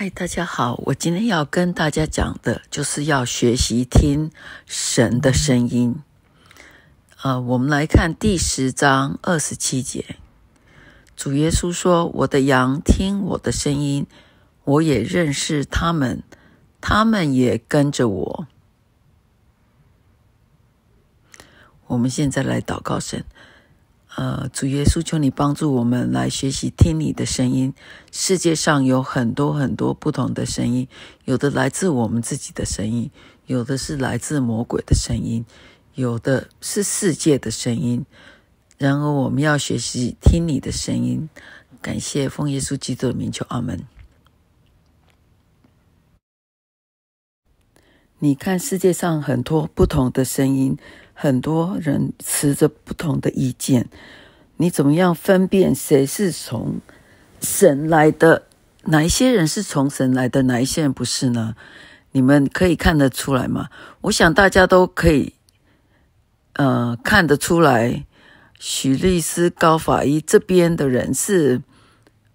嗨，大家好！我今天要跟大家讲的，就是要学习听神的声音。啊，我们来看第十章二十七节。主耶稣说：“我的羊听我的声音，我也认识他们，他们也跟着我。”我们现在来祷告神。呃，主耶稣求你帮助我们来学习听你的声音。世界上有很多很多不同的声音，有的来自我们自己的声音，有的是来自魔鬼的声音，有的是世界的声音。然而，我们要学习听你的声音。感谢奉耶稣基督的名求，阿门。你看世界上很多不同的声音，很多人持着不同的意见，你怎么样分辨谁是从神来的？哪一些人是从神来的？哪一些人不是呢？你们可以看得出来吗？我想大家都可以，呃，看得出来，许律师、高法医这边的人是，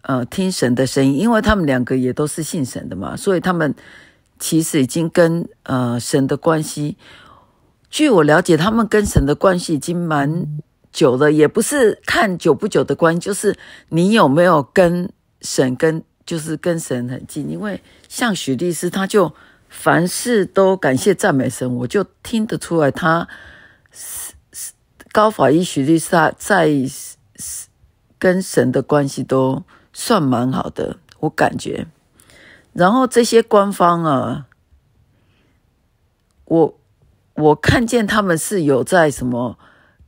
呃，听神的声音，因为他们两个也都是信神的嘛，所以他们。其实已经跟呃神的关系，据我了解，他们跟神的关系已经蛮久了，也不是看久不久的关系，就是你有没有跟神跟就是跟神很近。因为像许律师，他就凡事都感谢赞美神，我就听得出来他是高法医许律师，他在跟神的关系都算蛮好的，我感觉。然后这些官方啊，我我看见他们是有在什么，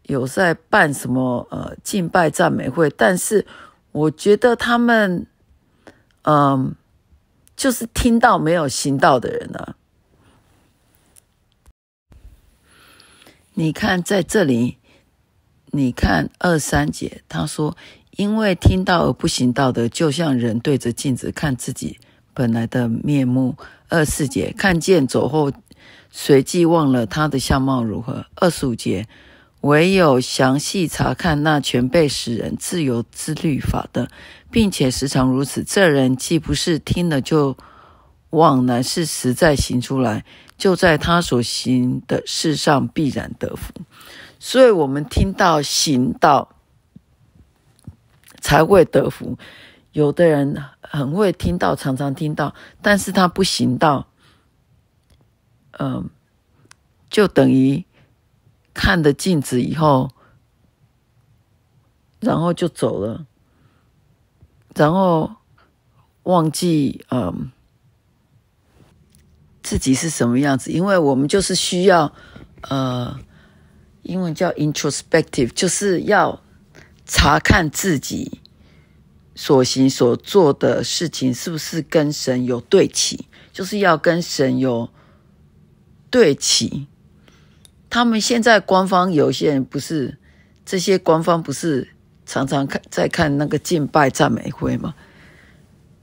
有在办什么呃敬拜赞美会，但是我觉得他们，嗯，就是听到没有行道的人啊。你看在这里，你看二三节，他说：“因为听到而不行道的，就像人对着镜子看自己。”本来的面目。二四节看见走后，随即忘了他的相貌如何。二十五节唯有详细查看那全被使人自由自律法的，并且时常如此。这人既不是听了就忘，乃是实在行出来，就在他所行的世上必然得福。所以我们听到行道，才会得福。有的人很会听到，常常听到，但是他不行道，嗯，就等于看的镜子以后，然后就走了，然后忘记嗯自己是什么样子，因为我们就是需要，呃，英文叫 introspective，就是要查看自己。所行所做的事情是不是跟神有对齐？就是要跟神有对齐。他们现在官方有些人不是，这些官方不是常常看在看那个敬拜赞美会吗？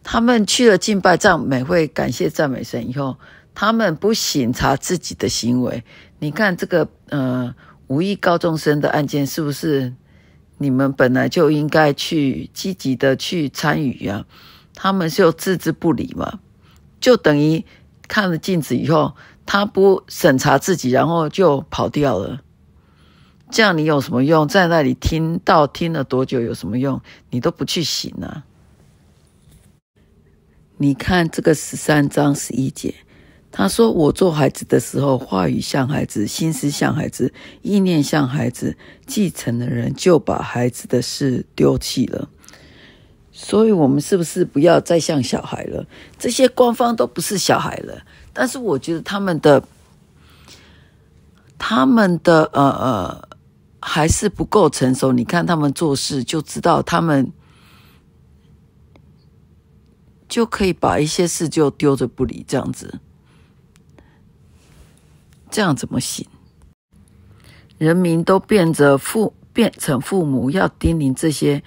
他们去了敬拜赞美会，感谢赞美神以后，他们不审查自己的行为。你看这个呃，无意高中生的案件是不是？你们本来就应该去积极的去参与呀，他们就置之不理嘛，就等于看了镜子以后，他不审查自己，然后就跑掉了。这样你有什么用？在那里听到听了多久有什么用？你都不去醒啊！你看这个十三章十一节。他说：“我做孩子的时候，话语像孩子，心思像孩子，意念像孩子。继承的人就把孩子的事丢弃了。所以，我们是不是不要再像小孩了？这些官方都不是小孩了。但是，我觉得他们的、他们的，呃呃，还是不够成熟。你看他们做事，就知道他们就可以把一些事就丢着不理，这样子。”这样怎么行？人民都变着父变成父母，要叮咛这些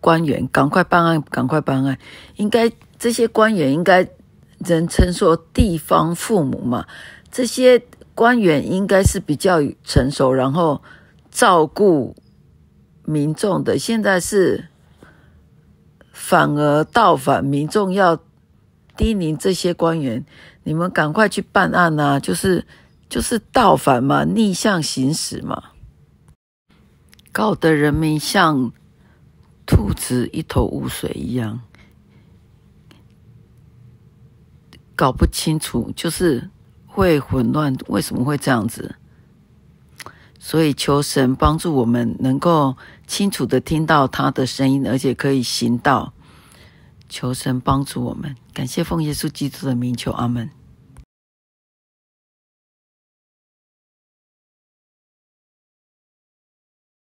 官员赶快办案，赶快办案。应该这些官员应该人称说地方父母嘛，这些官员应该是比较成熟，然后照顾民众的。现在是反而倒反民众要叮咛这些官员，你们赶快去办案呐，就是。就是倒反嘛，逆向行驶嘛，搞得人民像兔子一头雾水一样，搞不清楚，就是会混乱。为什么会这样子？所以求神帮助我们，能够清楚的听到他的声音，而且可以行道。求神帮助我们，感谢奉耶稣基督的名求，阿门。